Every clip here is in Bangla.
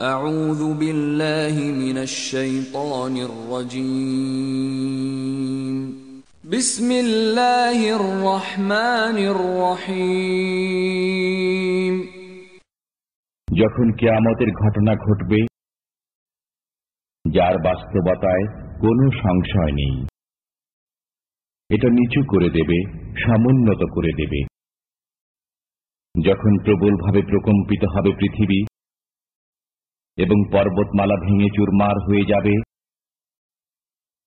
যখন ঘটনা ঘটবে যার বাস্তবতায় কোনো সংশয় নেই এটা নিচু করে দেবে সমুন্নত করে দেবে যখন প্রবলভাবে প্রকম্পিত হবে পৃথিবী এবং পর্বতমালা ভেঙে চুরমার হয়ে যাবে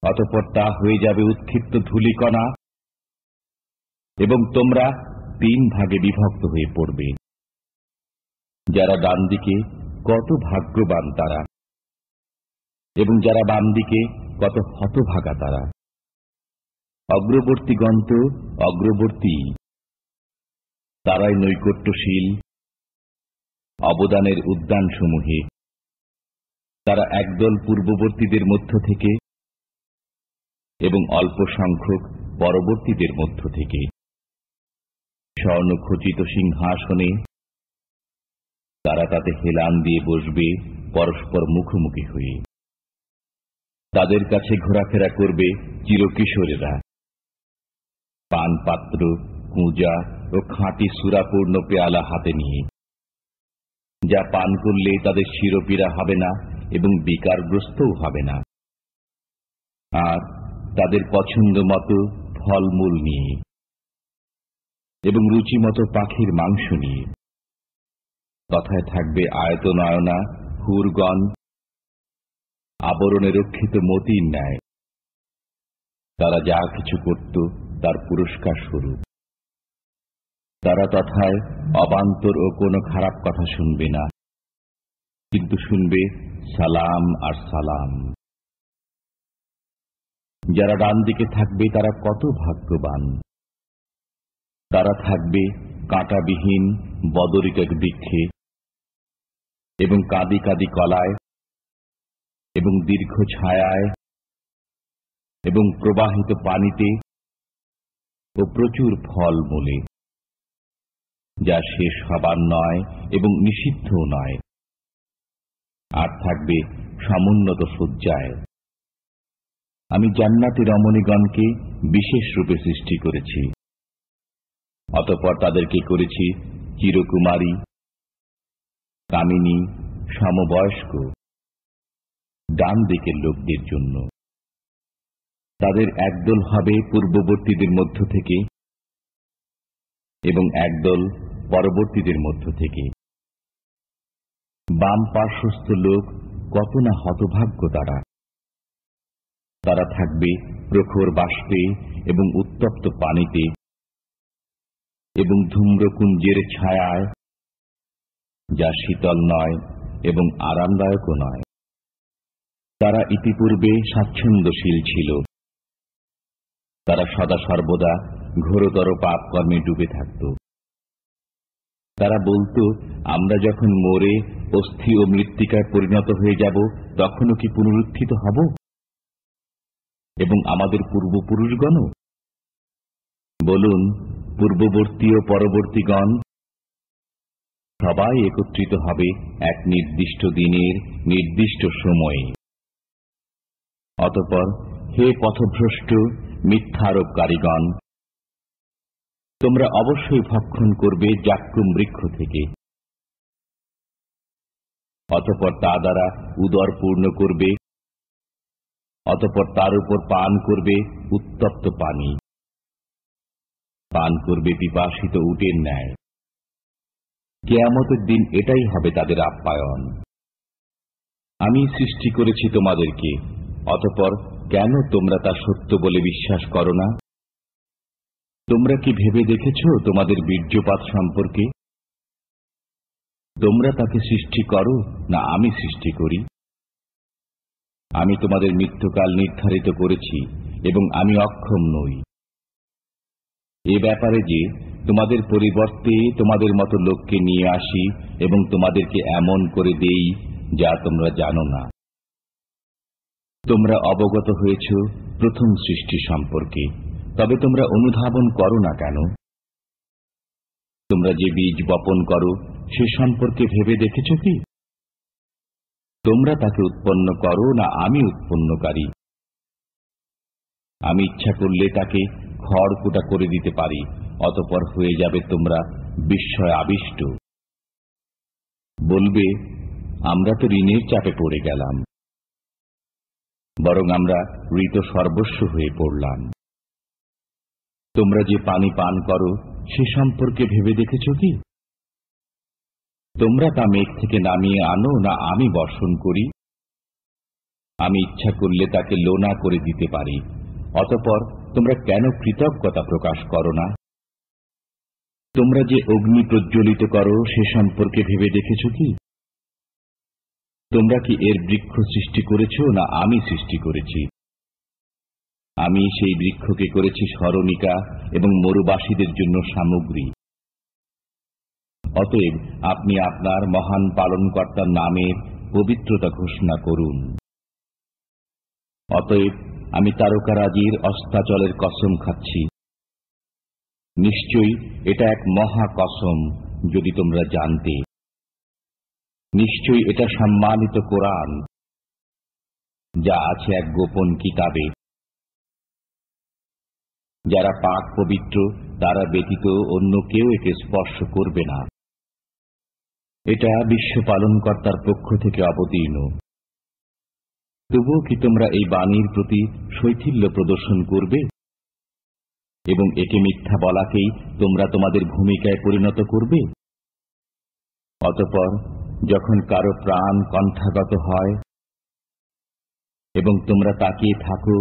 অতপর তা হয়ে যাবে উৎক্ষিপ্ত ধুলিকণা এবং তোমরা তিন ভাগে বিভক্ত হয়ে পড়বে যারা ডান দিকে কত ভাগ্যবান তারা এবং যারা বাম দিকে কত হতভাগা তারা অগ্রবর্তী গন্ত অগ্রবর্তী তারাই নৈকট্যশীল অবদানের উদ্যানসমূহে তারা একদল পূর্ববর্তীদের মধ্য থেকে এবং অল্প সংখ্যক পরবর্তীদের মধ্য থেকে স্বর্ণখচিত সিংহাসনে তারা তাতে হেলান দিয়ে বসবে পরস্পর মুখোমুখি হয়ে তাদের কাছে ঘোরাফেরা করবে চিরকিশোরেরা পানপাত্র কুঁজা ও খাঁটি সুরাপূর্ণ পেয়ালা হাতে নিয়ে যা পান করলে তাদের শিরোপীরা হবে না এবং বিকারগ্রস্তও হবে না আর তাদের পছন্দ মতো ফলমূল নিয়ে এবং মতো পাখির মাংস নিয়ে কথায় থাকবে আয়তনায়না হুরগণ আবরণে রক্ষিত মতির ন্যায় তারা যা কিছু করত তার পুরস্কার স্বরূপ তারা তথায় অবান্তর ও কোনো খারাপ কথা শুনবে না কিন্তু শুনবে সালাম আর সালাম যারা ডান দিকে থাকবে তারা কত ভাগ্যবান তারা থাকবে কাঁটাবিহীন বদরিক এক বৃক্ষে এবং কাঁদি কাঁদি কলায় এবং দীর্ঘ ছায়ায় এবং প্রবাহিত পানিতে ও প্রচুর ফল মূলে যা শেষ হবার নয় এবং নিষিদ্ধও নয় আর থাকবে সমুন্নত শয্যায় আমি জান্নাতি রমণীগণকে বিশেষ রূপে সৃষ্টি করেছি অতপর তাদেরকে করেছি চিরকুমারী কামিনী সমবয়স্ক ডান দিকের লোকদের জন্য তাদের একদল হবে পূর্ববর্তীদের মধ্য থেকে এবং একদল পরবর্তীদের মধ্য থেকে বাম পার্শ্বস্থ লোক কত না হতভাগ্য তারা তারা থাকবে প্রখর বাষ্পে এবং উত্তপ্ত পানিতে এবং ধূম্রকুঞ্জের ছায়ায় যা শীতল নয় এবং আরামদায়কও নয় তারা ইতিপূর্বে স্বাচ্ছন্দ্যশীল ছিল তারা সদা সর্বদা ঘোরতর পাপকর্মে ডুবে থাকত তারা বলত আমরা যখন মরে অস্থি ও মৃত্তিকায় পরিণত হয়ে যাব তখনও কি পুনরুত্থিত হব এবং আমাদের পূর্বপুরুষগণ বলুন পূর্ববর্তী ও পরবর্তীগণ সবাই একত্রিত হবে এক নির্দিষ্ট দিনের নির্দিষ্ট সময়ে অতপর হে পথভ্রষ্ট মিথ্যারোপকারীগণ তোমরা অবশ্যই ভক্ষণ করবে জাক্রুম বৃক্ষ থেকে অতপর তা দ্বারা উদর পূর্ণ করবে অতপর তার উপর পান করবে উত্তপ্ত পানি পান করবে পিপাসিত উটের ন্যায় কেয়ামতের দিন এটাই হবে তাদের আপ্যায়ন আমি সৃষ্টি করেছি তোমাদেরকে অতপর কেন তোমরা তা সত্য বলে বিশ্বাস করো না তোমরা কি ভেবে দেখেছ তোমাদের বীর্যপাত সম্পর্কে তোমরা তাকে সৃষ্টি করো না আমি সৃষ্টি করি আমি তোমাদের মৃত্যুকাল নির্ধারিত করেছি এবং আমি অক্ষম নই এ ব্যাপারে যে তোমাদের পরিবর্তে তোমাদের মতো লোককে নিয়ে আসি এবং তোমাদেরকে এমন করে দেই যা তোমরা জানো না তোমরা অবগত হয়েছ প্রথম সৃষ্টি সম্পর্কে তবে তোমরা অনুধাবন করো না কেন তোমরা যে বীজ বপন করো সে সম্পর্কে ভেবে দেখেছ কি তোমরা তাকে উৎপন্ন করো না আমি উৎপন্নকারী আমি ইচ্ছা করলে তাকে খড়কুটা করে দিতে পারি অতপর হয়ে যাবে তোমরা বিস্ময় আবিষ্ট বলবে আমরা তো ঋণের চাপে পড়ে গেলাম বরং আমরা ঋত সর্বস্ব হয়ে পড়লাম তোমরা যে পানি পান করো সে সম্পর্কে ভেবে দেখেছ কি তোমরা তা মেঘ থেকে নামিয়ে আনো না আমি বর্ষণ করি আমি ইচ্ছা করলে তাকে লোনা করে দিতে পারি অতপর তোমরা কেন কৃতজ্ঞতা প্রকাশ করো না তোমরা যে অগ্নি প্রজ্বলিত করো সে সম্পর্কে ভেবে দেখেছ কি তোমরা কি এর বৃক্ষ সৃষ্টি করেছ না আমি সৃষ্টি করেছি আমি সেই বৃক্ষকে করেছি স্মরণিকা এবং মরুবাসীদের জন্য সামগ্রী অতএব আপনি আপনার মহান পালনকর্তার নামের পবিত্রতা ঘোষণা করুন অতএব আমি তারকারাজির অস্তাচলের কসম খাচ্ছি নিশ্চয়ই এটা এক মহা কসম যদি তোমরা জানতে নিশ্চয়ই এটা সম্মানিত কোরআন যা আছে এক গোপন কিতাবে যারা পাক পবিত্র তারা ব্যতীত অন্য কেউ একে স্পর্শ করবে না এটা বিশ্ব পালনকর্তার পক্ষ থেকে অবতীর্ণ তবুও কি তোমরা এই বাণীর প্রতি শৈথিল্য প্রদর্শন করবে এবং একে মিথ্যা বলাকেই তোমরা তোমাদের ভূমিকায় পরিণত করবে অতপর যখন কারো প্রাণ কণ্ঠাগত হয় এবং তোমরা তাকিয়ে থাকো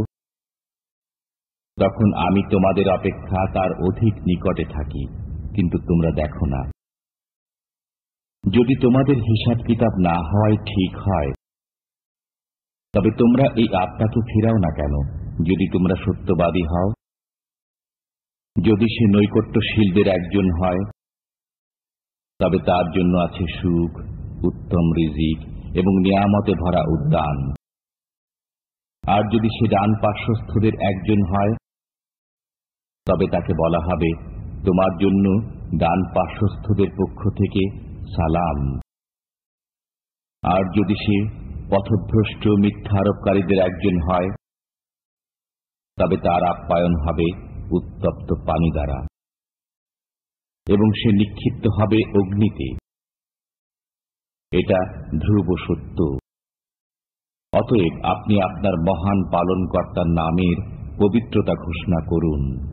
তখন আমি তোমাদের অপেক্ষা তার অধিক নিকটে থাকি কিন্তু তোমরা দেখো না যদি তোমাদের হিসাব কিতাব না হওয়াই ঠিক হয় তবে তোমরা এই আত্মাকে ফেরাও না কেন যদি তোমরা সত্যবাদী হও যদি সে নৈকট্যশীলদের একজন হয় তবে তার জন্য আছে সুখ উত্তম রিজিক এবং নিয়ামতে ভরা উদ্যান আর যদি সে ডান পার্শ্বস্থদের একজন হয় তবে তাকে বলা হবে তোমার জন্য ডান পার্শ্বস্থদের পক্ষ থেকে সালাম আর যদি সে পথভ্রষ্ট মিথ্যা আরোপকারীদের একজন হয় তবে তার আপ্যায়ন হবে উত্তপ্ত পানি দ্বারা এবং সে নিক্ষিপ্ত হবে অগ্নিতে এটা ধ্রুব সত্য অতএব আপনি আপনার মহান পালনকর্তার নামের পবিত্রতা ঘোষণা করুন